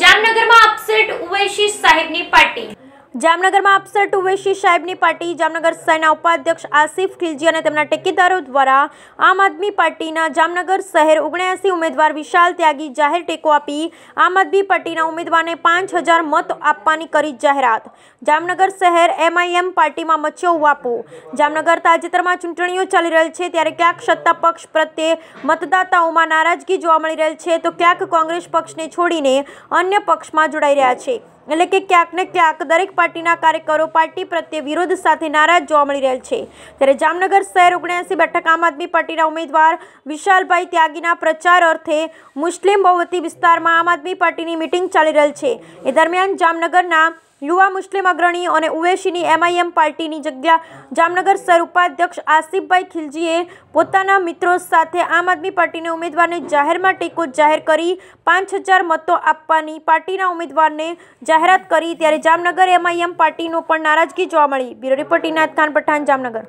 જામનગરમાં અપસેટ ઉવૈશી સાહેબની પાર્ટી જામનગરમાં અફસર ટુવેશી સાહેબની પાર્ટી જામનગર શહેરના ઉપાધ્યક્ષ આસિફ ખિલજી અને તેમના ટેકેદારો દ્વારા આમ આદમી પાર્ટીના જામનગર શહેર ઓગણ્યાસી ઉમેદવાર વિશાલ ત્યાગી જાહેર ટેકો આપી આમ આદમી પાર્ટીના ઉમેદવારને પાંચ હજાર મત આપવાની કરી જાહેરાત જામનગર શહેર એમઆઈએમ પાર્ટીમાં મચ્યો વાપો જામનગર તાજેતરમાં ચૂંટણીઓ ચાલી રહેલ છે ત્યારે ક્યાંક સત્તા પક્ષ પ્રત્યે મતદાતાઓમાં નારાજગી જોવા મળી રહેલ છે તો ક્યાંક કોંગ્રેસ પક્ષને છોડીને અન્ય પક્ષમાં જોડાઈ રહ્યા છે એટલે કે ક્યાંક ને ક્યાંક દરેક પાર્ટીના કાર્યકરો પાર્ટી પ્રત્યે વિરોધ સાથે નારાજ જોવા મળી રહેલ છે ત્યારે જામનગર શહેર ઓગણ્યાસી બેઠક આમ આદમી પાર્ટીના ઉમેદવાર વિશાલભાઈ ત્યાગીના પ્રચાર અર્થે મુસ્લિમ બહુમતી વિસ્તારમાં આમ આદમી પાર્ટીની મિટિંગ ચાલી રહેલ છે એ દરમિયાન જામનગરના યુવા મુસ્લિમ અગ્રણી અને ઉવેશીની એમઆઈએમ પાર્ટીની જગ્યા જામનગર સર ઉપાધ્યક્ષ આસિફભાઈ ખિલજીએ પોતાના મિત્રો સાથે આમ આદમી પાર્ટીના ઉમેદવારને જાહેરમાં ટેકો જાહેર કરી પાંચ હજાર મતો આપવાની પાર્ટીના ઉમેદવારને જાહેરાત કરી ત્યારે જામનગર એમઆઈએમ પાર્ટીનો પણ નારાજગી જોવા મળી બ્યુરો રિપોર્ટ ઇનાયત ખાન પઠાણ જામનગર